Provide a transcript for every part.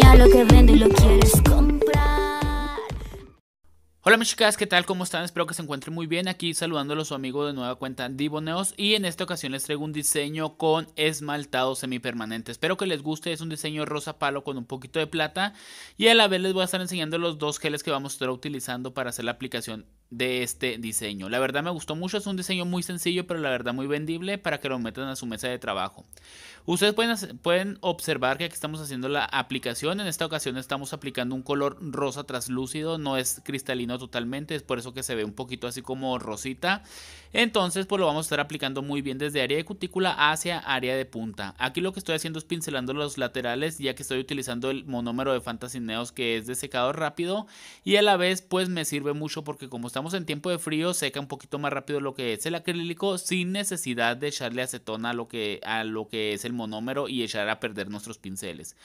ya lo que vende y lo quieres comprar. Hola mis chicas, ¿qué tal? ¿Cómo están? Espero que se encuentren muy bien. Aquí saludándolos su amigo de nueva cuenta Diboneos y en esta ocasión les traigo un diseño con esmaltado semipermanente. Espero que les guste, es un diseño rosa palo con un poquito de plata y a la vez les voy a estar enseñando los dos geles que vamos a estar utilizando para hacer la aplicación de este diseño. La verdad me gustó mucho, es un diseño muy sencillo, pero la verdad muy vendible para que lo metan a su mesa de trabajo. Ustedes pueden, pueden observar que aquí estamos haciendo la aplicación. En esta ocasión estamos aplicando un color rosa traslúcido, no es cristalino totalmente, es por eso que se ve un poquito así como rosita. Entonces, pues lo vamos a estar aplicando muy bien desde área de cutícula hacia área de punta. Aquí lo que estoy haciendo es pincelando los laterales, ya que estoy utilizando el monómero de Fantasy Neos que es de secado rápido y a la vez pues me sirve mucho porque como estamos en tiempo de frío seca un poquito más rápido lo que es el acrílico sin necesidad de echarle acetona a lo que, a lo que es el monómero y echar a perder nuestros pinceles.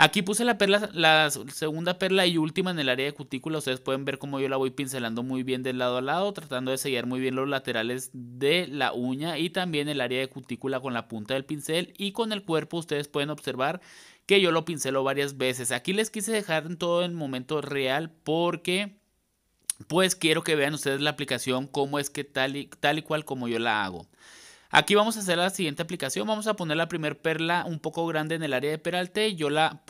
Aquí puse la perla, la segunda perla y última en el área de cutícula. Ustedes pueden ver cómo yo la voy pincelando muy bien del lado a lado, tratando de sellar muy bien los laterales de la uña y también el área de cutícula con la punta del pincel y con el cuerpo. Ustedes pueden observar que yo lo pincelo varias veces. Aquí les quise dejar en todo el momento real porque pues quiero que vean ustedes la aplicación cómo es que tal tal y cual como yo la hago. Aquí vamos a hacer la siguiente aplicación. Vamos a poner la primer perla un poco grande en el área de peralte. Yo la,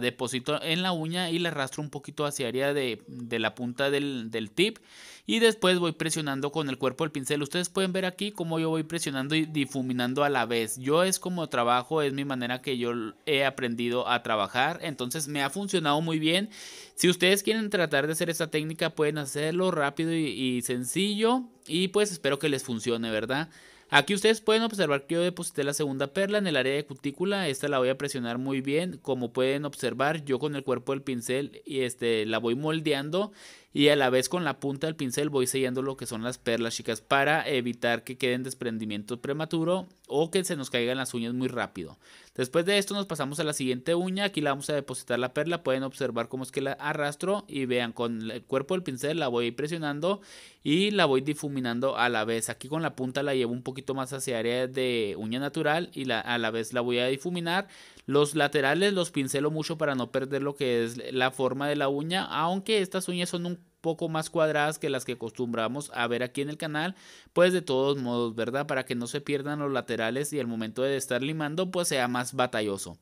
deposito en la uña y la arrastro un poquito hacia área de, la punta del, tip. Y después voy presionando con el cuerpo del pincel. Ustedes pueden ver aquí cómo yo voy presionando y difuminando a la vez. Yo es como trabajo, es mi manera que yo he aprendido a trabajar. Entonces me ha funcionado muy bien. Si ustedes quieren tratar de hacer esta técnica pueden hacerlo rápido y sencillo. Y pues espero que les funcione, ¿verdad? Aquí ustedes pueden observar que yo deposité la segunda perla en el área de cutícula. Esta la voy a presionar muy bien. Como pueden observar, yo con el cuerpo del pincel y este, la voy moldeando y a la vez con la punta del pincel voy sellando lo que son las perlas, chicas, para evitar que queden desprendimientos prematuro o que se nos caigan las uñas muy rápido. Después de esto nos pasamos a la siguiente uña, aquí la vamos a depositar la perla, pueden observar cómo es que la arrastro y vean con el cuerpo del pincel la voy presionando y la voy difuminando a la vez. Aquí con la punta la llevo un poquito más hacia área de uña natural y a la vez la voy a difuminar. Los laterales los pincelo mucho para no perder lo que es la forma de la uña, aunque estas uñas son un poco más cuadradas que las que acostumbramos a ver aquí en el canal, pues de todos modos, ¿verdad? Para que no se pierdan los laterales y el momento de estar limando pues sea más batalloso.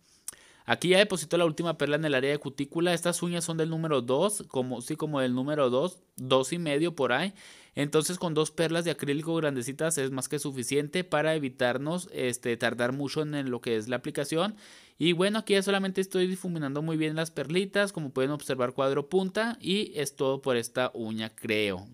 Aquí ya depositó la última perla en el área de cutícula. Estas uñas son del número 2, como, sí, como del número 2, 2 y medio por ahí. Entonces con dos perlas de acrílico grandecitas es más que suficiente para evitarnos este, tardar mucho en lo que es la aplicación. Y bueno, aquí ya solamente estoy difuminando muy bien las perlitas, como pueden observar cuadro punta. Y es todo por esta uña, creo.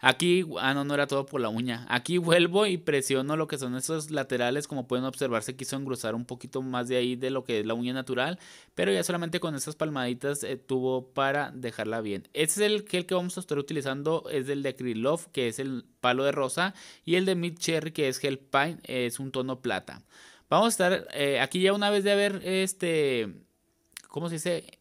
Aquí, ah, no, no era todo por la uña. Aquí vuelvo y presiono lo que son esos laterales. Como pueden observar se quiso engrosar un poquito más de ahí de lo que es la uña natural. Pero ya solamente con estas palmaditas eh, tuvo para dejarla bien. Este es el que vamos a estar utilizando. Es el de Love que es el palo de rosa. Y el de Mid Cherry, que es gel pine, es un tono plata. Vamos a estar eh, aquí ya una vez de haber este... ¿Cómo se dice?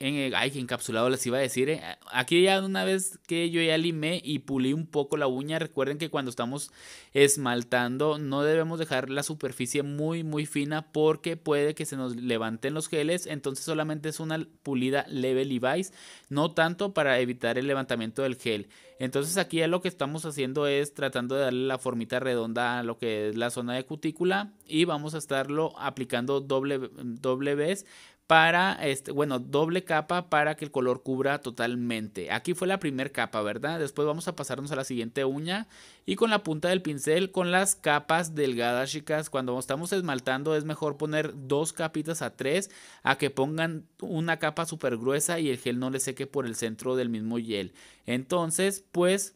en, ay, que encapsulado les iba a decir. Eh, aquí ya una vez que yo ya limé y pulí un poco la uña, recuerden que cuando estamos esmaltando no debemos dejar la superficie muy muy fina porque puede que se nos levanten los geles. Entonces solamente es una pulida leve Levi's, no tanto para evitar el levantamiento del gel. Entonces aquí ya lo que estamos haciendo es tratando de darle la formita redonda a lo que es la zona de cutícula y vamos a estarlo aplicando doble, doble vez para, este, bueno, doble capa para que el color cubra totalmente. Aquí fue la primera capa, ¿verdad? Después vamos a pasarnos a la siguiente uña y con la punta del pincel, con las capas delgadas, chicas, cuando estamos esmaltando es mejor poner dos capitas a tres a que pongan una capa súper gruesa y el gel no le seque por el centro del mismo gel. Entonces, pues...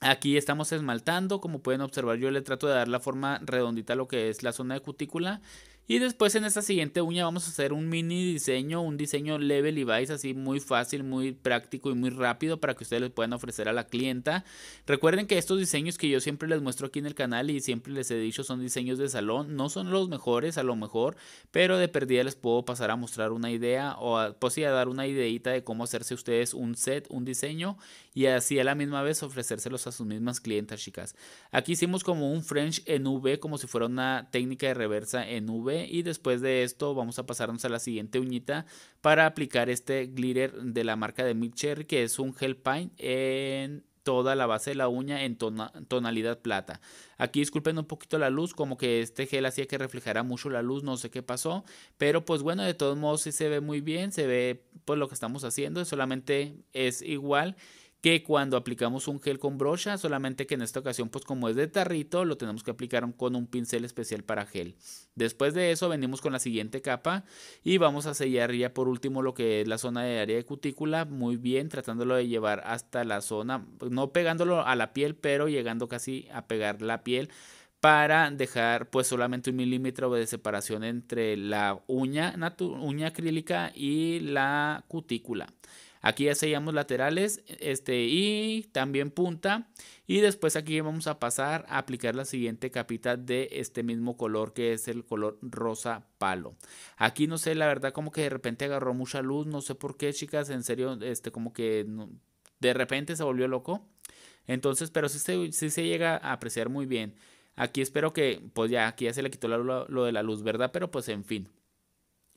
Aquí estamos esmaltando, como pueden observar yo le trato de dar la forma redondita a lo que es la zona de cutícula y después en esta siguiente uña vamos a hacer un mini diseño, un diseño level y vice así muy fácil, muy práctico y muy rápido para que ustedes les puedan ofrecer a la clienta. Recuerden que estos diseños que yo siempre les muestro aquí en el canal y siempre les he dicho son diseños de salón, no son los mejores a lo mejor, pero de perdida les puedo pasar a mostrar una idea o a, pues dar una ideita de cómo hacerse ustedes un set, un diseño y así a la misma vez ofrecérselos a sus mismas clientas chicas. Aquí hicimos como un French en V como si fuera una técnica de reversa en V y después de esto vamos a pasarnos a la siguiente uñita para aplicar este glitter de la marca de Milcher que es un gel paint en toda la base de la uña en tonalidad plata. Aquí disculpen un poquito la luz, como que este gel hacía que reflejara mucho la luz, no sé qué pasó, pero pues bueno, de todos modos sí se ve muy bien, se ve pues lo que estamos haciendo, solamente es igual que cuando aplicamos un gel con brocha, solamente que en esta ocasión pues como es de tarrito lo tenemos que aplicar con un pincel especial para gel. Después de eso venimos con la siguiente capa y vamos a sellar ya por último lo que es la zona de área de cutícula muy bien tratándolo de llevar hasta la zona, no pegándolo a la piel pero llegando casi a pegar la piel para dejar pues solamente un milímetro de separación entre la uña, uña acrílica y la cutícula. Aquí ya sellamos laterales este, y también punta. Y después aquí vamos a pasar a aplicar la siguiente capita de este mismo color que es el color rosa palo. Aquí no sé, la verdad como que de repente agarró mucha luz. No sé por qué chicas, en serio, este como que de repente se volvió loco. Entonces, pero sí se, se llega a apreciar muy bien. Aquí espero que, pues ya, aquí ya se le quitó lo de la luz, ¿verdad? Pero pues en fin.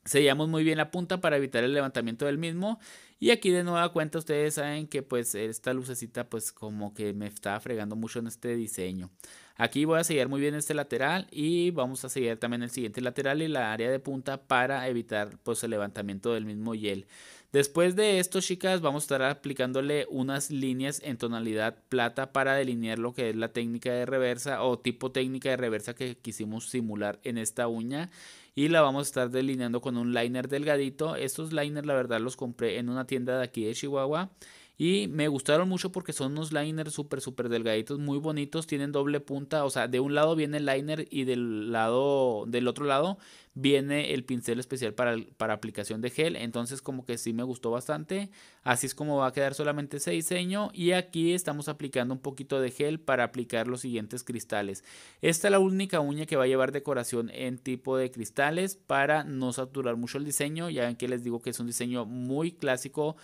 Sellamos muy bien la punta para evitar el levantamiento del mismo y aquí de nueva cuenta ustedes saben que pues esta lucecita pues como que me está fregando mucho en este diseño. Aquí voy a seguir muy bien este lateral y vamos a seguir también el siguiente lateral y la área de punta para evitar pues el levantamiento del mismo hiel. Después de esto, chicas, vamos a estar aplicándole unas líneas en tonalidad plata para delinear lo que es la técnica de reversa o tipo técnica de reversa que quisimos simular en esta uña. Y la vamos a estar delineando con un liner delgadito. Estos liners, la verdad, los compré en una tienda de aquí de Chihuahua. Y me gustaron mucho porque son unos liners súper, súper delgaditos, muy bonitos, tienen doble punta, o sea, de un lado viene el liner y del lado, del otro lado viene el pincel especial para, para aplicación de gel, entonces como que sí me gustó bastante, así es como va a quedar solamente ese diseño y aquí estamos aplicando un poquito de gel para aplicar los siguientes cristales. Esta es la única uña que va a llevar decoración en tipo de cristales para no saturar mucho el diseño, ya ven que les digo que es un diseño muy clásico,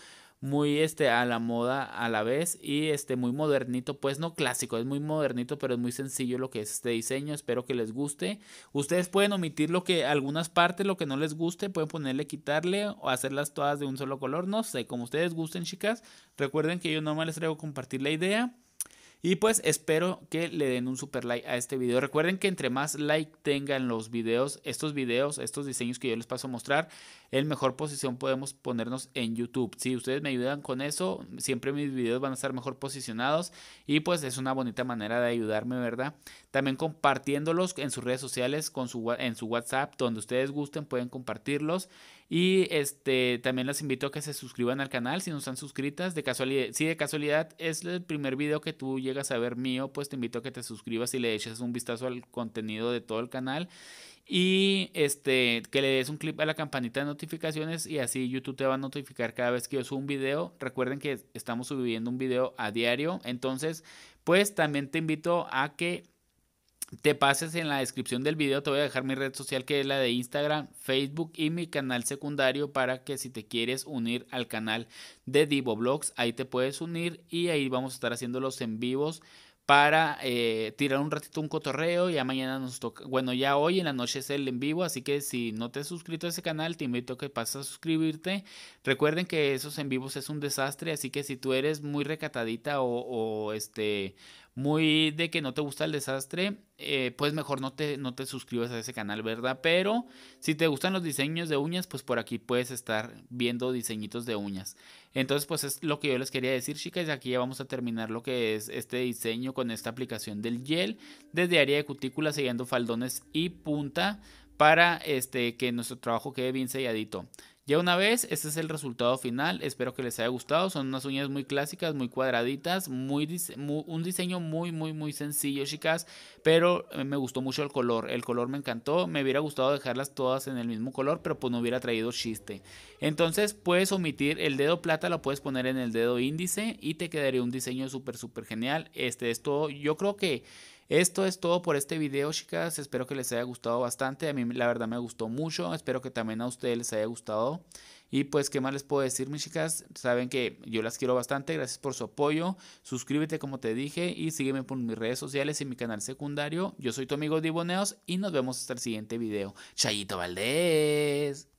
muy este a la moda a la vez y este muy modernito, pues no clásico, es muy modernito, pero es muy sencillo lo que es este diseño, espero que les guste. Ustedes pueden omitir lo que algunas partes, lo que no les guste, pueden ponerle quitarle o hacerlas todas de un solo color, no sé, como ustedes gusten, chicas. Recuerden que yo nomás les traigo compartir la idea. Y pues espero que le den un super like a este video. Recuerden que entre más like tengan los videos, estos videos, estos diseños que yo les paso a mostrar, en mejor posición podemos ponernos en YouTube. Si ustedes me ayudan con eso, siempre mis videos van a estar mejor posicionados y pues es una bonita manera de ayudarme, ¿verdad? También compartiéndolos en sus redes sociales, con su, en su WhatsApp, donde ustedes gusten pueden compartirlos y este, también las invito a que se suscriban al canal si no están suscritas. De casualidad, si de casualidad es el primer video que tú llegas a ver mío, pues te invito a que te suscribas y le eches un vistazo al contenido de todo el canal. Y este, que le des un clip a la campanita de notificaciones y así YouTube te va a notificar cada vez que yo subo un video. Recuerden que estamos subiendo un video a diario. Entonces, pues también te invito a que te pases en la descripción del video, te voy a dejar mi red social que es la de Instagram, Facebook y mi canal secundario para que si te quieres unir al canal de Divo Blogs, ahí te puedes unir y ahí vamos a estar haciendo los en vivos para eh, tirar un ratito un cotorreo. Ya mañana nos toca, bueno, ya hoy en la noche es el en vivo, así que si no te has suscrito a ese canal, te invito a que pases a suscribirte. Recuerden que esos en vivos es un desastre, así que si tú eres muy recatadita o, o este muy de que no te gusta el desastre, eh, pues mejor no te, no te suscribas a ese canal, ¿verdad? Pero si te gustan los diseños de uñas, pues por aquí puedes estar viendo diseñitos de uñas. Entonces, pues es lo que yo les quería decir, chicas. Aquí ya vamos a terminar lo que es este diseño con esta aplicación del gel. Desde área de cutícula, siguiendo faldones y punta para este, que nuestro trabajo quede bien selladito. Ya una vez, este es el resultado final. Espero que les haya gustado. Son unas uñas muy clásicas, muy cuadraditas, muy, un diseño muy, muy, muy sencillo, chicas. Pero eh, me gustó mucho el color. El color me encantó. Me hubiera gustado dejarlas todas en el mismo color, pero pues no hubiera traído chiste. Entonces puedes omitir el dedo plata, lo puedes poner en el dedo índice y te quedaría un diseño súper, súper genial. Este es todo. Yo creo que esto es todo por este video, chicas. Espero que les haya gustado bastante. A mí la verdad me gustó mucho. Espero que también a ustedes les haya gustado. Y pues, ¿qué más les puedo decir, mis chicas? Saben que yo las quiero bastante. Gracias por su apoyo. Suscríbete, como te dije, y sígueme por mis redes sociales y mi canal secundario. Yo soy tu amigo Diboneos y nos vemos hasta el siguiente video. Chayito Valdés.